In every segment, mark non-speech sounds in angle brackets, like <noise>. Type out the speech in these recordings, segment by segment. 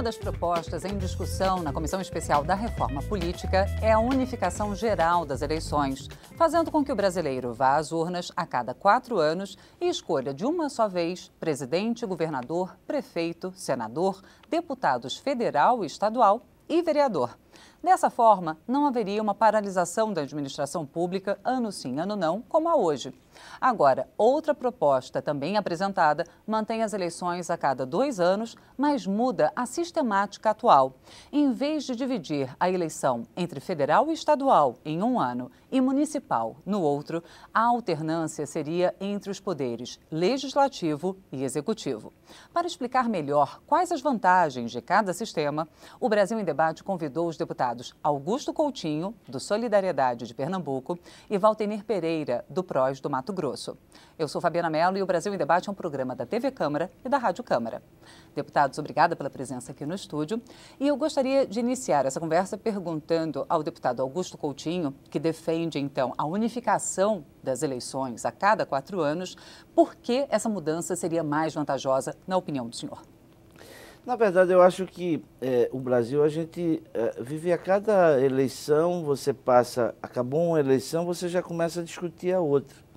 Uma das propostas em discussão na Comissão Especial da Reforma Política é a unificação geral das eleições, fazendo com que o brasileiro vá às urnas a cada quatro anos e escolha de uma só vez presidente, governador, prefeito, senador, deputados federal e estadual e vereador. Dessa forma, não haveria uma paralisação da administração pública ano sim, ano não, como há hoje. Agora, outra proposta também apresentada mantém as eleições a cada dois anos, mas muda a sistemática atual. Em vez de dividir a eleição entre federal e estadual em um ano e municipal no outro, a alternância seria entre os poderes legislativo e executivo. Para explicar melhor quais as vantagens de cada sistema, o Brasil em Debate convidou os deputados Augusto Coutinho, do Solidariedade de Pernambuco, e Valtenir Pereira, do PROS do Mato Mato Grosso. Eu sou Fabiana Mello e o Brasil em Debate é um programa da TV Câmara e da Rádio Câmara. Deputados, obrigada pela presença aqui no estúdio. E eu gostaria de iniciar essa conversa perguntando ao deputado Augusto Coutinho, que defende, então, a unificação das eleições a cada quatro anos, por que essa mudança seria mais vantajosa, na opinião do senhor? Na verdade, eu acho que é, o Brasil, a gente é, vive a cada eleição, você passa, acabou uma eleição, você já começa a discutir a outra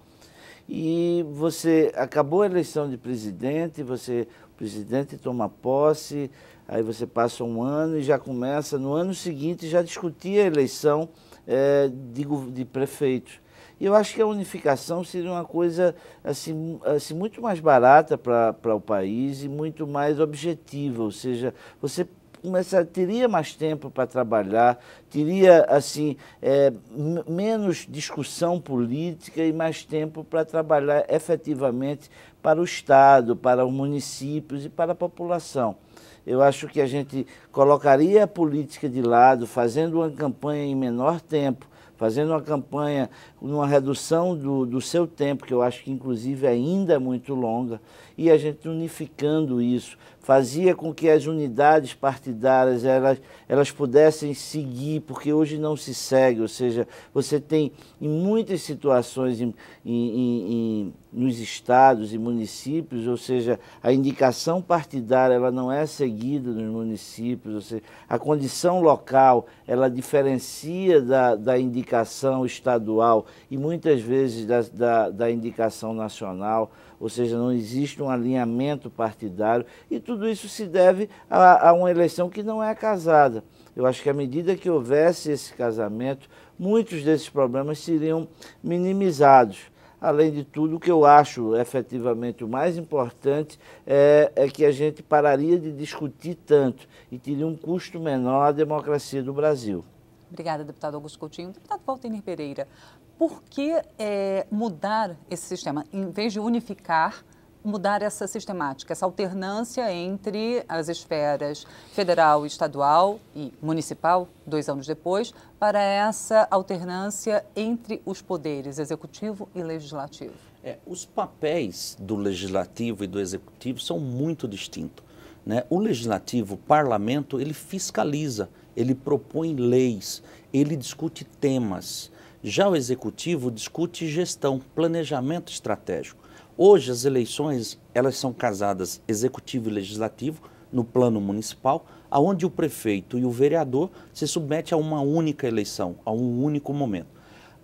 e você acabou a eleição de presidente, você o presidente toma posse, aí você passa um ano e já começa no ano seguinte já discutir a eleição é, de, de prefeitos. E eu acho que a unificação seria uma coisa assim, assim muito mais barata para o país e muito mais objetiva, ou seja, você começar, teria mais tempo para trabalhar, teria assim é, menos discussão política e mais tempo para trabalhar efetivamente para o Estado, para os municípios e para a população. Eu acho que a gente colocaria a política de lado, fazendo uma campanha em menor tempo, fazendo uma campanha numa redução do, do seu tempo, que eu acho que inclusive ainda é muito longa, e a gente unificando isso fazia com que as unidades partidárias elas, elas pudessem seguir, porque hoje não se segue, ou seja, você tem em muitas situações em, em, em, nos estados e municípios, ou seja, a indicação partidária ela não é seguida nos municípios, ou seja, a condição local ela diferencia da, da indicação estadual e muitas vezes da, da, da indicação nacional ou seja, não existe um alinhamento partidário, e tudo isso se deve a, a uma eleição que não é casada. Eu acho que à medida que houvesse esse casamento, muitos desses problemas seriam minimizados. Além de tudo, o que eu acho efetivamente o mais importante é, é, que a gente pararia de discutir tanto e teria um custo menor à democracia do Brasil. Obrigada, deputado Augusto Coutinho. Deputado Valtenir Pereira, por que é, mudar esse sistema? Em vez de unificar, mudar essa sistemática, essa alternância entre as esferas federal, estadual e municipal, dois anos depois, para essa alternância entre os poderes executivo e legislativo? É, os papéis do legislativo e do executivo são muito distintos. Né? O legislativo, o parlamento, ele fiscaliza, ele propõe leis, ele discute temas já o executivo discute gestão, planejamento estratégico. Hoje as eleições, elas são casadas executivo e legislativo no plano municipal, aonde o prefeito e o vereador se submete a uma única eleição, a um único momento.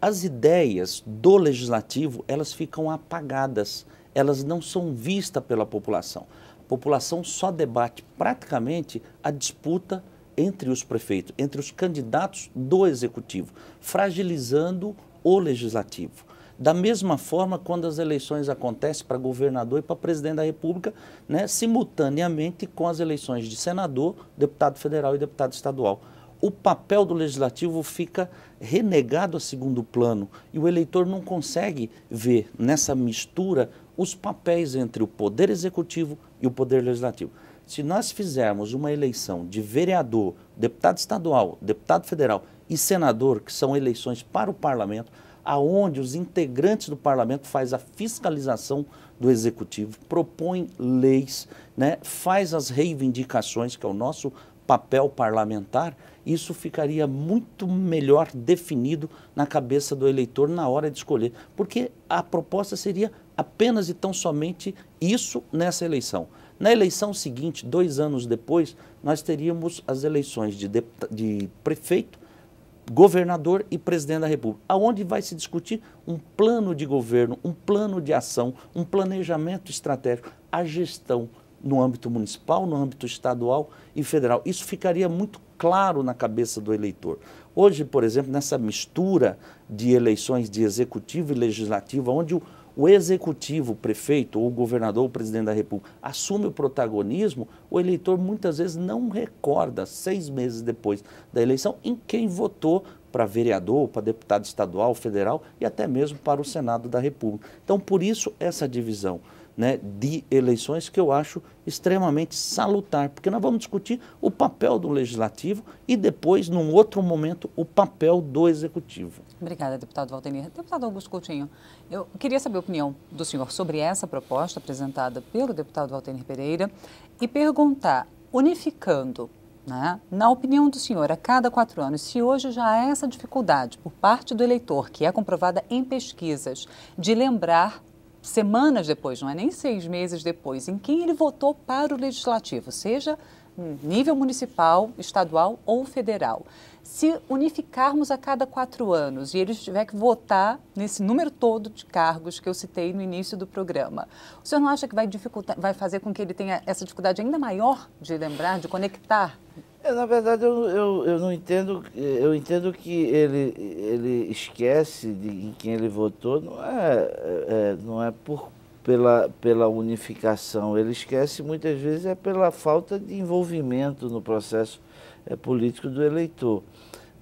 As ideias do legislativo, elas ficam apagadas, elas não são vistas pela população. A população só debate praticamente a disputa entre os prefeitos, entre os candidatos do executivo, fragilizando o legislativo. Da mesma forma, quando as eleições acontecem para governador e para presidente da República, né, simultaneamente com as eleições de senador, deputado federal e deputado estadual. O papel do legislativo fica renegado a segundo plano e o eleitor não consegue ver nessa mistura os papéis entre o poder executivo e o poder legislativo. Se nós fizermos uma eleição de vereador, deputado estadual, deputado federal e senador, que são eleições para o parlamento, aonde os integrantes do parlamento faz a fiscalização do executivo, propõe leis, né, faz as reivindicações, que é o nosso papel parlamentar, isso ficaria muito melhor definido na cabeça do eleitor na hora de escolher, porque a proposta seria apenas e tão somente isso nessa eleição. Na eleição seguinte, dois anos depois, nós teríamos as eleições de, de prefeito, governador e presidente da República, aonde vai se discutir um plano de governo, um plano de ação, um planejamento estratégico, a gestão no âmbito municipal, no âmbito estadual e federal. Isso ficaria muito claro na cabeça do eleitor. Hoje, por exemplo, nessa mistura de eleições de executivo e legislativo, onde o o executivo, o prefeito ou o governador, o presidente da República, assume o protagonismo, o eleitor muitas vezes não recorda, seis meses depois da eleição, em quem votou para vereador, para deputado estadual, federal e até mesmo para o Senado da República. Então, por isso, essa divisão né, de eleições que eu acho extremamente salutar, porque nós vamos discutir o papel do legislativo e depois, num outro momento, o papel do executivo. Obrigada, deputado Valdenir. Deputado Augusto Coutinho, eu queria saber a opinião do senhor sobre essa proposta apresentada pelo deputado Valdenir Pereira e perguntar, unificando né, na opinião do senhor, a cada quatro anos, se hoje já há essa dificuldade por parte do eleitor, que é comprovada em pesquisas, de lembrar semanas depois, não é nem seis meses depois, em quem ele votou para o legislativo, seja nível municipal, estadual ou federal. Se unificarmos a cada quatro anos e ele tiver que votar nesse número todo de cargos que eu citei no início do programa, o senhor não acha que vai, dificultar, vai fazer com que ele tenha essa dificuldade ainda maior de lembrar, de conectar é, na verdade, eu, eu, eu, não entendo. Eu entendo que ele, ele esquece de em quem ele votou, não é, é, é, não é por, pela, pela unificação. Ele esquece muitas vezes é pela falta de envolvimento no processo é, político do eleitor.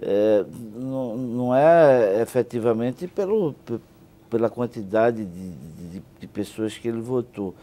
É, não, não é efetivamente pelo, pela quantidade de, de, de, pessoas que ele votou.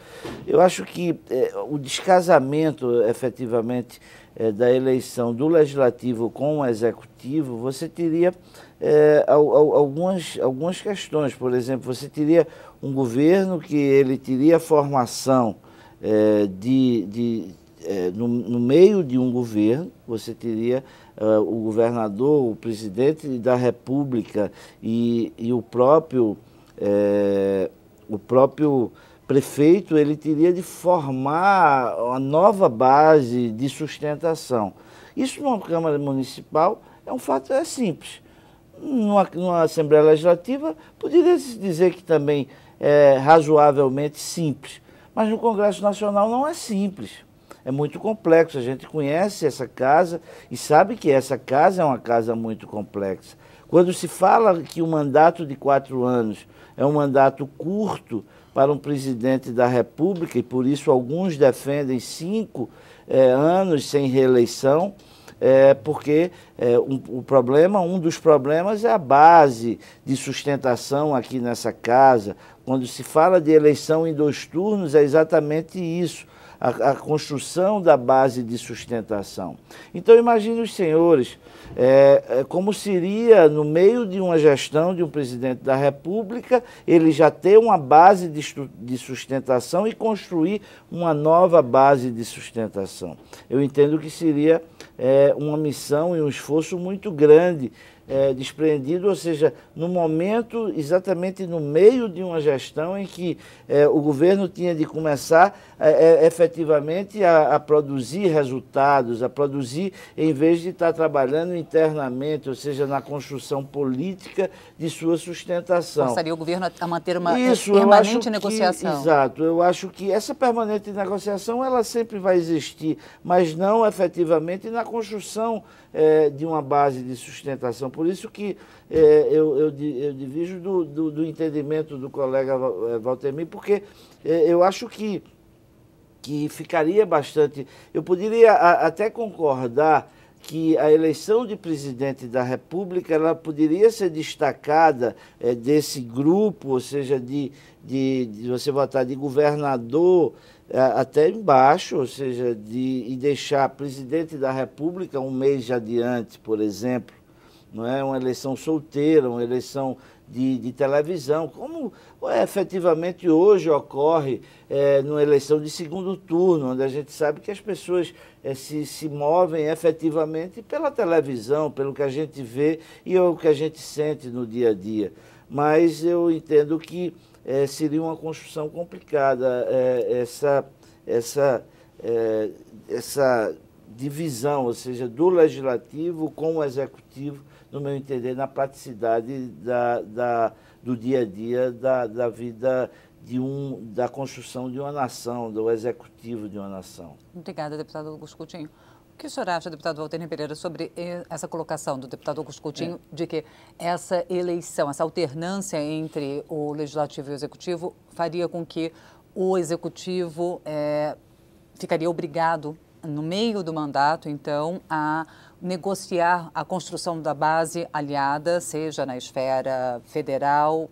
Eu acho que é, o descasamento, efetivamente, é, da eleição do legislativo com o executivo, você teria é, algumas, algumas questões. Por exemplo, você teria um governo que ele teria formação é, de, de é, no, no, meio de um governo, você teria é, o governador, o presidente da República e, e o próprio é, o próprio prefeito ele teria de formar uma nova base de sustentação. Isso numa Câmara Municipal é um fato é simples. Numa, numa Assembleia Legislativa poderia se dizer que também é razoavelmente simples, mas no Congresso Nacional não é simples. É muito complexo. A gente conhece essa casa e sabe que essa casa é uma casa muito complexa. Quando se fala que o mandato de quatro anos é um mandato curto para um presidente da República, e por isso alguns defendem cinco é, anos sem reeleição, é, porque é, um, o problema, um dos problemas é a base de sustentação aqui nessa casa. Quando se fala de eleição em dois turnos, é exatamente isso a, a construção da base de sustentação. Então imagine os senhores é, é, como seria no meio de uma gestão de um presidente da República ele já ter uma base de, de sustentação e construir uma nova base de sustentação. Eu entendo que seria é, uma missão e um esforço muito grande é, despreendido, ou seja, no momento, exatamente no meio de uma gestão em que é, o governo tinha de começar é, é, efetivamente a, a, produzir resultados, a produzir, em vez de estar trabalhando internamente, ou seja, na construção política de sua sustentação. Forçaria o governo a manter uma Isso, permanente negociação. Isso. exato, eu acho que essa permanente negociação ela sempre vai existir, mas não efetivamente na construção é, de uma base de sustentação. Por isso que é, eu, eu, eu divido do, do, do, entendimento do colega é, Valtemir, porque é, eu acho que, que ficaria bastante. Eu poderia a, até concordar que a eleição de presidente da República ela poderia ser destacada é, desse grupo, ou seja, de, de, de você votar de governador é, até embaixo, ou seja, de, e deixar presidente da República um mês adiante, por exemplo, não é uma eleição solteira, uma eleição de, de televisão, como é, efetivamente hoje ocorre é, numa eleição de segundo turno, onde a gente sabe que as pessoas é, se, se movem efetivamente pela televisão, pelo que a gente vê e o que a gente sente no dia a dia. Mas eu entendo que é, seria uma construção complicada. É, essa, essa, é, essa divisão, ou seja, do legislativo com o executivo, no meu entender, na praticidade da, da, do dia a dia da, da vida de um, da construção de uma nação, do executivo de uma nação. Obrigada, deputado Augusto Coutinho. O que o senhor acha, deputado Walter Pereira, sobre essa colocação do deputado Augusto Coutinho é. de que essa eleição, essa alternância entre o legislativo e o executivo faria com que o executivo é, ficaria obrigado, no meio do mandato, então, a negociar a construção da base aliada, seja na esfera federal,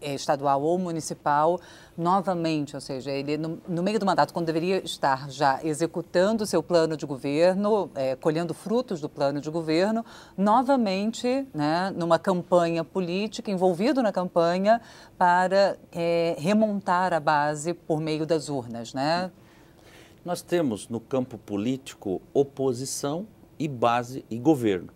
é, estadual ou municipal novamente, ou seja, ele no, no meio do mandato, quando deveria estar já executando o seu plano de governo, é, colhendo frutos do plano de governo, novamente, né, numa campanha política, envolvido na campanha para é, remontar a base por meio das urnas, né? Nós temos no campo político oposição e base e governo.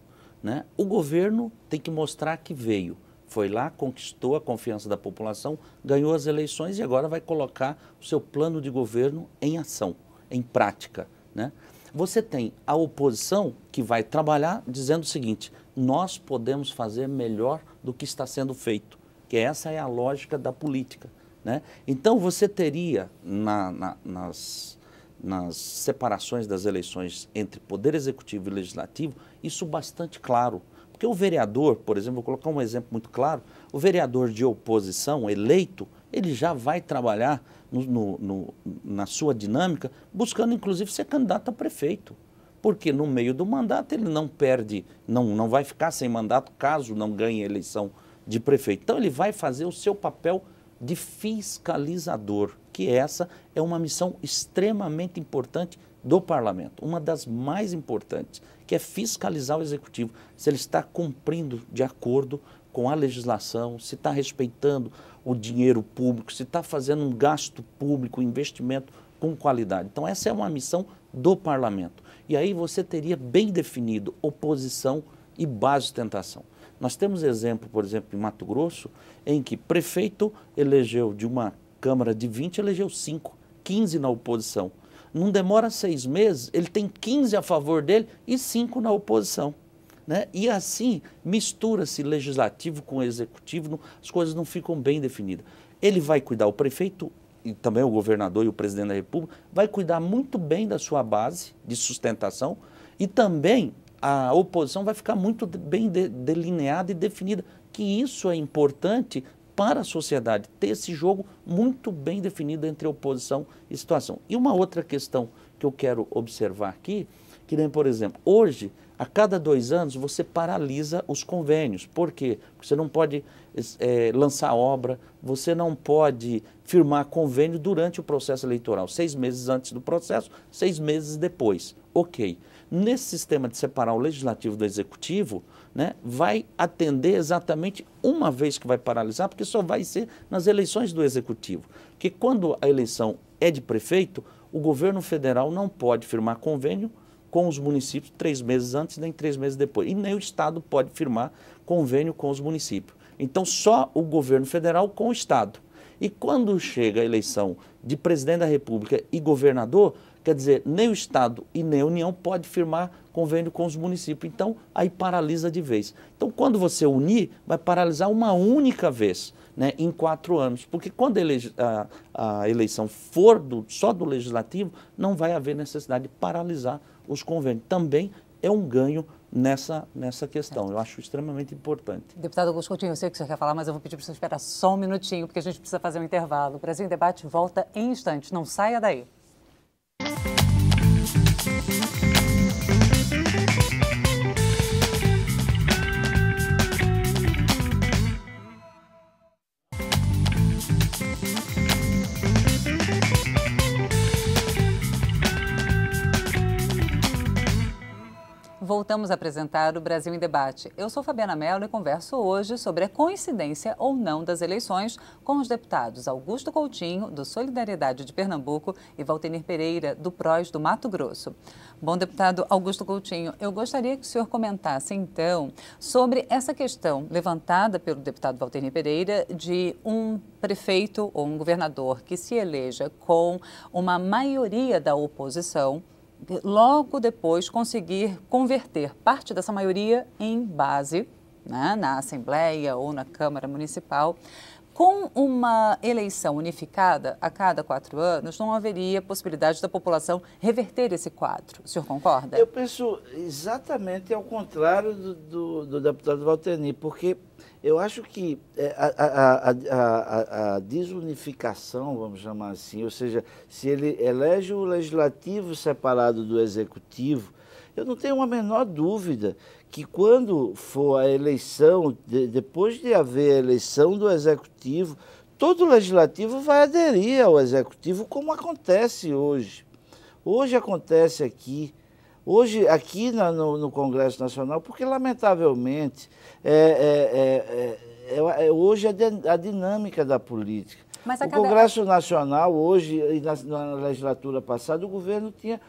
Né? O governo tem que mostrar que veio. Foi lá, conquistou a confiança da população, ganhou as eleições e agora vai colocar o seu plano de governo em ação, em prática. Né? Você tem a oposição que vai trabalhar dizendo o seguinte: nós podemos fazer melhor do que está sendo feito, que essa é a lógica da política. Né? Então você teria na, na, nas, nas separações das eleições entre poder executivo e legislativo isso bastante claro. Porque o vereador, por exemplo, vou colocar um exemplo muito claro, o vereador de oposição eleito, ele já vai trabalhar no, no, no, na sua dinâmica, buscando inclusive ser candidato a prefeito. Porque no meio do mandato ele não perde, não, não vai ficar sem mandato caso não ganhe a eleição de prefeito. Então ele vai fazer o seu papel de fiscalizador, que essa é uma missão extremamente importante do parlamento, uma das mais importantes, que é fiscalizar o executivo se ele está cumprindo de acordo com a legislação, se está respeitando o dinheiro público, se está fazendo um gasto público, um investimento com qualidade. Então, essa é uma missão do parlamento. E aí você teria bem definido oposição e base de tentação. Nós temos exemplo, por exemplo, em Mato Grosso, em que prefeito elegeu de uma Câmara de 20, elegeu 5, 15 na oposição. Não demora seis meses, ele tem 15 a favor dele e 5 na oposição. Né? E assim mistura-se legislativo com executivo, não, as coisas não ficam bem definidas. Ele vai cuidar, o prefeito e também o governador e o presidente da República, vai cuidar muito bem da sua base de sustentação e também a oposição vai ficar muito bem de, delineada e definida, que isso é importante para a sociedade, ter esse jogo muito bem definido entre oposição e situação. E uma outra questão que eu quero observar aqui, que nem, por exemplo, hoje, a cada dois anos, você paralisa os convênios. Por quê? Porque você não pode é, lançar obra, você não pode firmar convênio durante o processo eleitoral, seis meses antes do processo, seis meses depois. Ok. Nesse sistema de separar o legislativo do executivo, né, vai atender exatamente uma vez que vai paralisar, porque só vai ser nas eleições do executivo. Que quando a eleição é de prefeito, o governo federal não pode firmar convênio com os municípios três meses antes nem três meses depois. E nem o Estado pode firmar convênio com os municípios. Então, só o governo federal com o Estado. E quando chega a eleição de presidente da República e governador, quer dizer, nem o Estado e nem a União pode firmar convênio com os municípios. Então, aí paralisa de vez. Então, quando você unir, vai paralisar uma única vez, né, em quatro anos. Porque quando a, ele, a, a eleição for do, só do legislativo, não vai haver necessidade de paralisar os convênios. Também é um ganho nessa, nessa questão. Certo. Eu acho extremamente importante. Deputado Augusto Coutinho, eu sei que você quer falar, mas eu vou pedir para você esperar só um minutinho, porque a gente precisa fazer um intervalo. O Brasil em Debate volta em instantes. Não saia daí. Voltamos a apresentar o Brasil em Debate. Eu sou Fabiana Mello e converso hoje sobre a coincidência ou não das eleições com os deputados Augusto Coutinho, do Solidariedade de Pernambuco, e Valtenir Pereira, do PROS do Mato Grosso. Bom, deputado Augusto Coutinho, eu gostaria que o senhor comentasse, então, sobre essa questão levantada pelo deputado Valtenir Pereira de um prefeito ou um governador que se eleja com uma maioria da oposição logo depois conseguir converter parte dessa maioria em base né, na Assembleia ou na Câmara Municipal. Com uma eleição unificada a cada quatro anos, não haveria possibilidade da população reverter esse quadro. O senhor concorda? Eu penso exatamente ao contrário do, do, do deputado Valteni, porque eu acho que é, a, a, a, a, desunificação, vamos chamar assim, ou seja, se ele elege o legislativo separado do executivo, eu não tenho a menor dúvida que quando for a eleição, de, depois de haver a eleição do executivo, todo legislativo vai aderir ao executivo, como acontece hoje. Hoje acontece aqui hoje aqui na, no, no, Congresso Nacional, porque lamentavelmente é, é, é, é, é hoje é a, dinâmica da política. Mas o cada... Congresso Nacional hoje, na, na, legislatura passada, o governo tinha.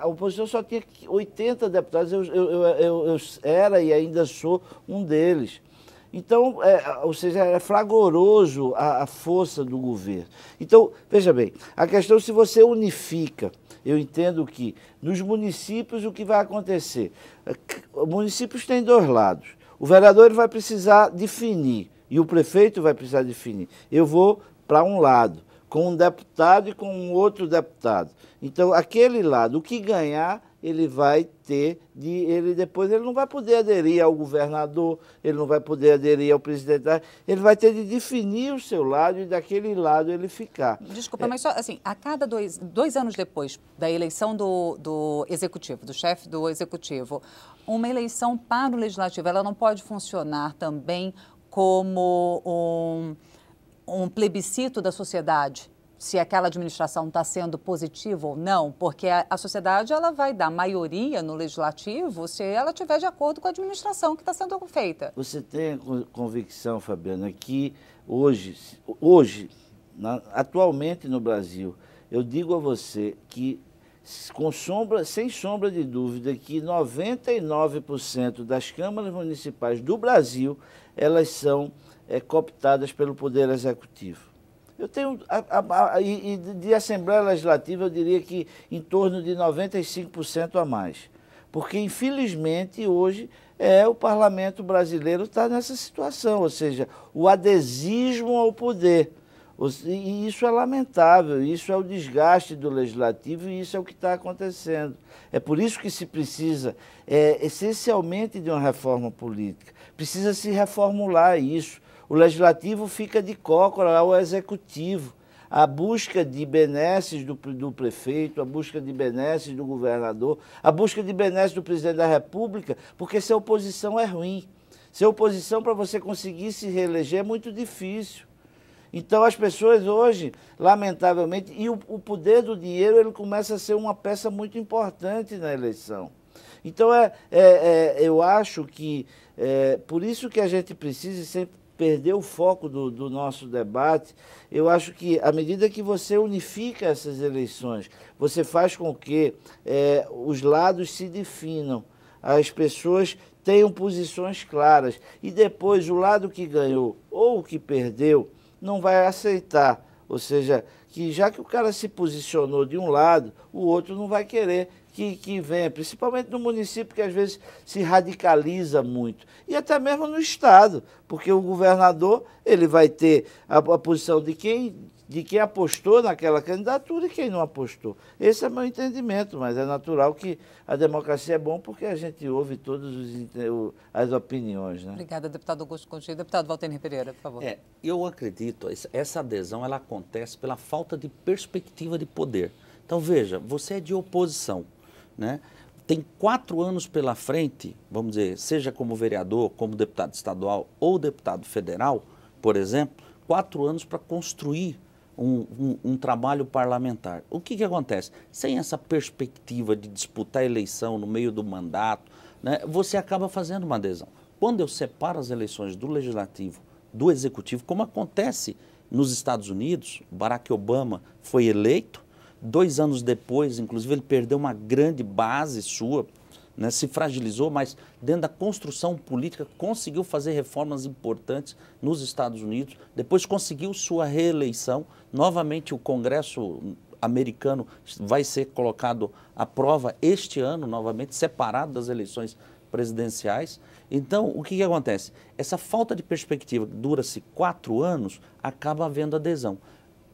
a oposição só tinha 80 deputados, eu, eu, eu, eu era e ainda sou um deles. Então, é, ou seja, é fragoroso a, a, força do governo. Então, veja bem, a questão se você unifica eu entendo que nos municípios o que vai acontecer? Municípios têm dois lados. O vereador vai precisar definir e o prefeito vai precisar definir. Eu vou para um lado, com um deputado e com um outro deputado. Então, aquele lado, o que ganhar ele vai ter de ele depois ele não vai poder aderir ao governador, ele não vai poder aderir ao presidente, ele vai ter de definir o seu lado e daquele lado ele ficar. Desculpa, é. mas só assim, a cada dois, dois anos depois da eleição do, do executivo, do chefe do executivo, uma eleição para o legislativo, ela não pode funcionar também como um, um plebiscito da sociedade se aquela administração está sendo positiva ou não, porque a, a, sociedade ela vai dar maioria no legislativo se ela tiver de acordo com a administração que está sendo feita. Você tem a convicção, Fabiana, que hoje, hoje na, atualmente no Brasil, eu digo a você que com sombra, sem sombra de dúvida, que 99% das câmaras municipais do Brasil elas são é, cooptadas pelo poder executivo. Eu tenho. A, a, a, e de Assembleia Legislativa, eu diria que em torno de 95% a mais. Porque, infelizmente, hoje é o parlamento brasileiro está nessa situação ou seja, o adesismo ao poder. E isso é lamentável, isso é o desgaste do legislativo e isso é o que está acontecendo. É por isso que se precisa é, essencialmente de uma reforma política. Precisa se reformular isso, o legislativo fica de cócora ao é executivo. A busca de benesses do, do prefeito, a busca de benesses do governador, a busca de benesses do presidente da República, porque ser oposição é ruim. Ser oposição para você conseguir se reeleger é muito difícil. Então as pessoas hoje, lamentavelmente, e o, o, poder do dinheiro ele começa a ser uma peça muito importante na eleição. Então é, é, é eu acho que é, por isso que a gente precisa sempre perdeu o foco do, do, nosso debate. Eu acho que, à medida que você unifica essas eleições, você faz com que é, os lados se definam, as pessoas tenham posições claras e depois o lado que ganhou ou o que perdeu não vai aceitar. Ou seja, que já que o cara se posicionou de um lado, o outro não vai querer que, que vem, principalmente no município que às vezes se radicaliza muito. E até mesmo no Estado, porque o governador ele vai ter a, a posição de quem de quem apostou naquela candidatura e quem não apostou. Esse é meu entendimento, mas é natural que a democracia é bom porque a gente ouve todas as opiniões. Né? Obrigada, deputado Augusto Contigo. Deputado Valtenir Pereira, por favor. É, eu acredito, essa adesão ela acontece pela falta de perspectiva de poder. Então, veja, você é de oposição né? tem quatro anos pela frente, vamos dizer, seja como vereador, como deputado estadual ou deputado federal, por exemplo, quatro anos para construir um, um, um, trabalho parlamentar. O que, que acontece? Sem essa perspectiva de disputar a eleição no meio do mandato, né, você acaba fazendo uma adesão. Quando eu separo as eleições do legislativo do executivo, como acontece nos Estados Unidos, Barack Obama foi eleito Dois anos depois, inclusive, ele perdeu uma grande base sua, né, se fragilizou, mas dentro da construção política conseguiu fazer reformas importantes nos Estados Unidos. Depois conseguiu sua reeleição. Novamente, o Congresso americano vai ser colocado à prova este ano, novamente, separado das eleições presidenciais. Então, o que, que acontece? Essa falta de perspectiva, dura-se quatro anos, acaba havendo adesão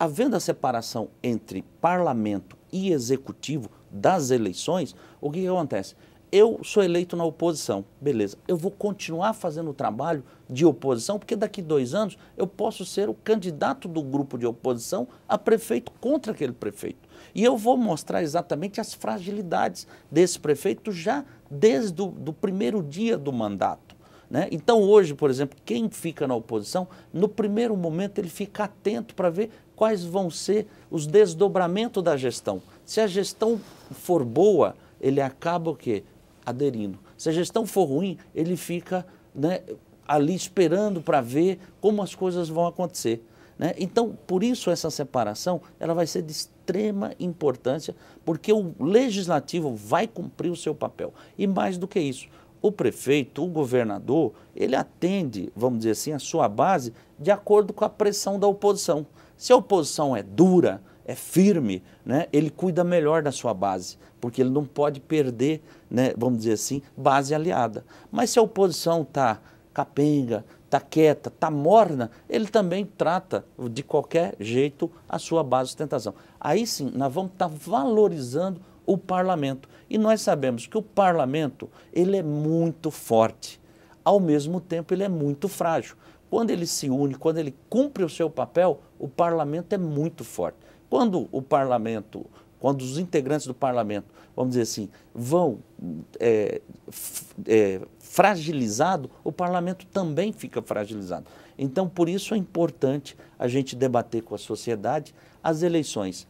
havendo a separação entre parlamento e executivo das eleições, o que, que acontece? Eu sou eleito na oposição, beleza. Eu vou continuar fazendo o trabalho de oposição, porque daqui dois anos eu posso ser o candidato do grupo de oposição a prefeito contra aquele prefeito. E eu vou mostrar exatamente as fragilidades desse prefeito já desde o do primeiro dia do mandato. Né? Então, hoje, por exemplo, quem fica na oposição, no primeiro momento ele fica atento para ver quais vão ser os desdobramentos da gestão. Se a gestão for boa, ele acaba o quê? Aderindo. Se a gestão for ruim, ele fica né, ali esperando para ver como as coisas vão acontecer. Né? Então, por isso essa separação ela vai ser de extrema importância, porque o legislativo vai cumprir o seu papel. E mais do que isso, o prefeito, o governador, ele atende, vamos dizer assim, a sua base de acordo com a pressão da oposição. Se a oposição é dura, é firme, né, ele cuida melhor da sua base, porque ele não pode perder, né, vamos dizer assim, base aliada. Mas se a oposição está capenga, está quieta, está morna, ele também trata de qualquer jeito a sua base de sustentação. Aí sim, nós vamos estar tá valorizando o parlamento. E nós sabemos que o parlamento ele é muito forte, ao mesmo tempo ele é muito frágil. Quando ele se une, quando ele cumpre o seu papel, o parlamento é muito forte. Quando o parlamento, quando os integrantes do parlamento, vamos dizer assim, vão é, é, fragilizado, o parlamento também fica fragilizado. Então, por isso é importante a gente debater com a sociedade as eleições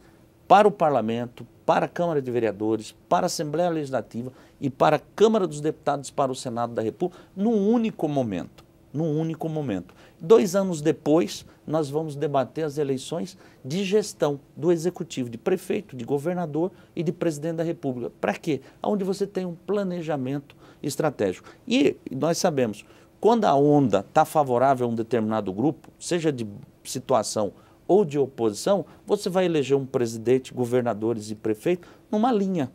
para o Parlamento, para a Câmara de Vereadores, para a Assembleia Legislativa e para a Câmara dos Deputados, para o Senado da República, num único momento. Num único momento. Dois anos depois, nós vamos debater as eleições de gestão do Executivo, de prefeito, de governador e de presidente da República. Para quê? Onde você tem um planejamento estratégico. E nós sabemos, quando a onda está favorável a um determinado grupo, seja de situação ou de oposição, você vai eleger um presidente, governadores e prefeito numa linha.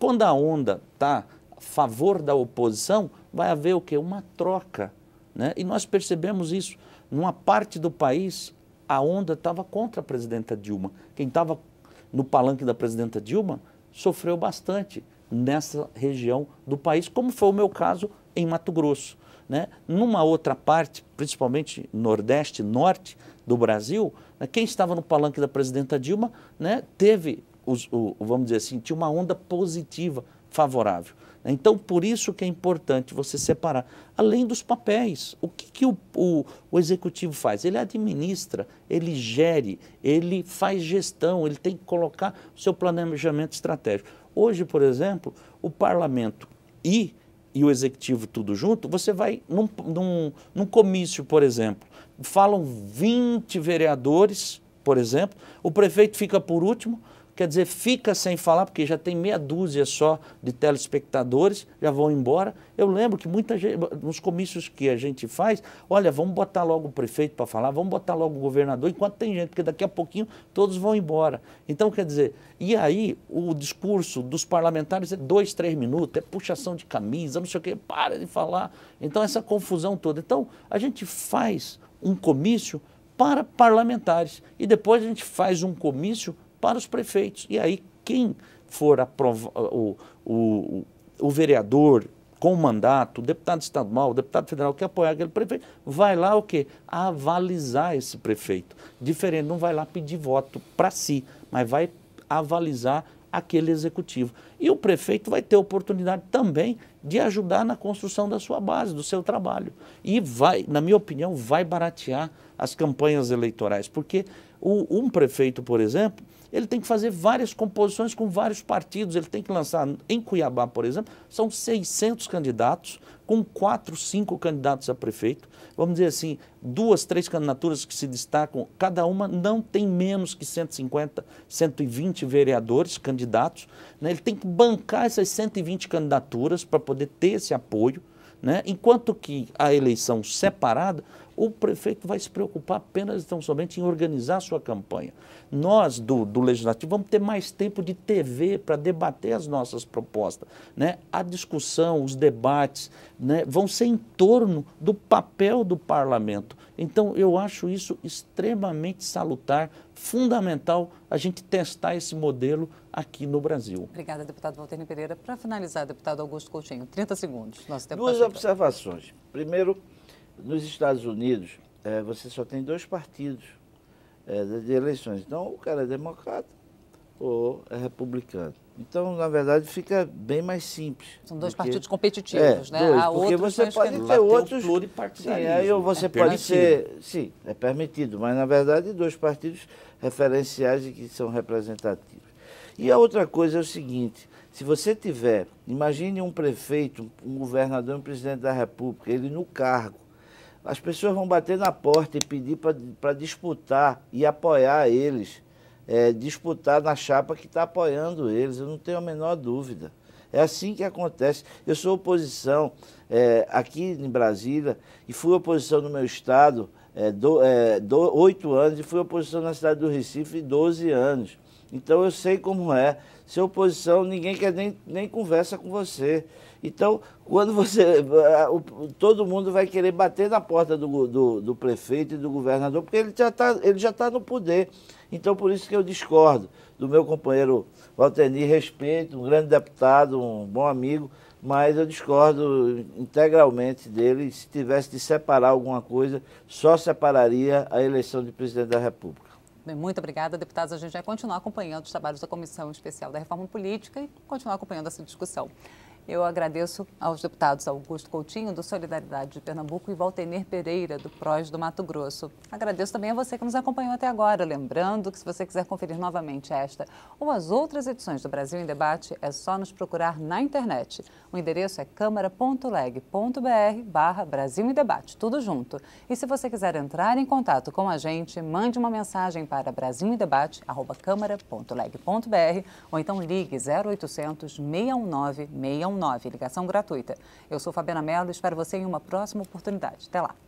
Quando a onda está a favor da oposição, vai haver o quê? Uma troca. Né? E nós percebemos isso. Numa parte do país, a onda estava contra a presidenta Dilma. Quem estava no palanque da presidenta Dilma sofreu bastante nessa região do país, como foi o meu caso em Mato Grosso. Né? Numa outra parte, principalmente Nordeste, Norte do Brasil, né? Quem estava no palanque da presidenta Dilma né, teve, os, o, vamos dizer assim, tinha uma onda positiva, favorável. Então, por isso que é importante você separar. Além dos papéis, o que, que o, o, o, executivo faz? Ele administra, ele gere, ele faz gestão, ele tem que colocar o seu planejamento estratégico. Hoje, por exemplo, o parlamento e e o executivo tudo junto, você vai num, num, num comício, por exemplo, falam 20 vereadores, por exemplo, o prefeito fica por último, quer dizer, fica sem falar, porque já tem meia dúzia só de telespectadores, já vão embora. Eu lembro que muita gente, nos comícios que a gente faz, olha, vamos botar logo o prefeito para falar, vamos botar logo o governador, enquanto tem gente, porque daqui a pouquinho todos vão embora. Então, quer dizer, e aí o discurso dos parlamentares é dois, três minutos, é puxação de camisa, não sei o quê, para de falar. Então, essa confusão toda. Então, a gente faz um comício para parlamentares e depois a gente faz um comício para os prefeitos. E aí, quem for o, o, o vereador com mandato, o deputado estadual, o deputado federal que apoiar aquele prefeito, vai lá o quê? Avalizar esse prefeito. Diferente, não vai lá pedir voto para si, mas vai avalizar aquele executivo. E o prefeito vai ter oportunidade também de ajudar na construção da sua base, do seu trabalho. E vai, na minha opinião, vai baratear as campanhas eleitorais, porque o, um prefeito, por exemplo, ele tem que fazer várias composições com vários partidos. Ele tem que lançar, em Cuiabá, por exemplo, são 600 candidatos, com quatro, cinco candidatos a prefeito. Vamos dizer assim, duas, três candidaturas que se destacam, cada uma não tem menos que 150, 120 vereadores, candidatos. Né? Ele tem que bancar essas 120 candidaturas para poder ter esse apoio. Né? Enquanto que a eleição separada, o prefeito vai se preocupar apenas tão somente em organizar a sua campanha. Nós, do, do Legislativo, vamos ter mais tempo de TV para debater as nossas propostas. Né? A discussão, os debates né, vão ser em torno do papel do parlamento. Então, eu acho isso extremamente salutar, fundamental a gente testar esse modelo aqui no Brasil. Obrigada, deputado Valterno Pereira. Para finalizar, deputado Augusto Coutinho, 30 segundos. Nosso tempo Duas observações. Primeiro, nos Estados Unidos, é, você só tem dois partidos é, de eleições. Então, o cara é democrata ou é republicano. Então, na verdade, fica bem mais simples. São dois porque... partidos competitivos, é, né? Dois, Há porque você pode ter outros. Tem Sim, aí né? você é pode ser. Sim, é permitido, mas na verdade, dois partidos referenciais e que são representativos e a outra coisa é o seguinte: se você tiver, imagine um prefeito, um governador, um presidente da República, ele no cargo, as pessoas vão bater na porta e pedir para disputar e apoiar eles, é, disputar na chapa que está apoiando eles, eu não tenho a menor dúvida. É assim que acontece. Eu sou oposição é, aqui em Brasília e fui oposição no meu estado é, é anos e fui oposição na cidade do Recife 12 anos. Então eu sei como é. Se oposição, ninguém quer nem, nem conversa com você. Então, quando você. <laughs> Todo mundo vai querer bater na porta do, do, do prefeito e do governador, porque ele já está tá no poder. Então, por isso que eu discordo do meu companheiro Valtenir, respeito, um grande deputado, um bom amigo, mas eu discordo integralmente dele. Se tivesse de separar alguma coisa, só separaria a eleição de presidente da República. Né? muito obrigada, deputados. A gente vai continuar acompanhando os trabalhos da Comissão Especial da Reforma Política e continuar acompanhando essa discussão. Eu agradeço aos deputados Augusto Coutinho, do Solidariedade de Pernambuco, e Valtenir Pereira, do PROS do Mato Grosso. Agradeço também a você que nos acompanhou até agora. Lembrando que se você quiser conferir novamente esta ou as outras edições do Brasil em Debate, é só nos procurar na internet. O endereço é câmara.leg.br barra Brasil em Debate, tudo junto. E se você quiser entrar em contato com a gente, mande uma mensagem para brasilemdebate.câmara.leg.br ou então ligue 0800 619 619 9, ligação gratuita. Eu sou Fabiana Mello, espero você em uma próxima oportunidade. Até lá!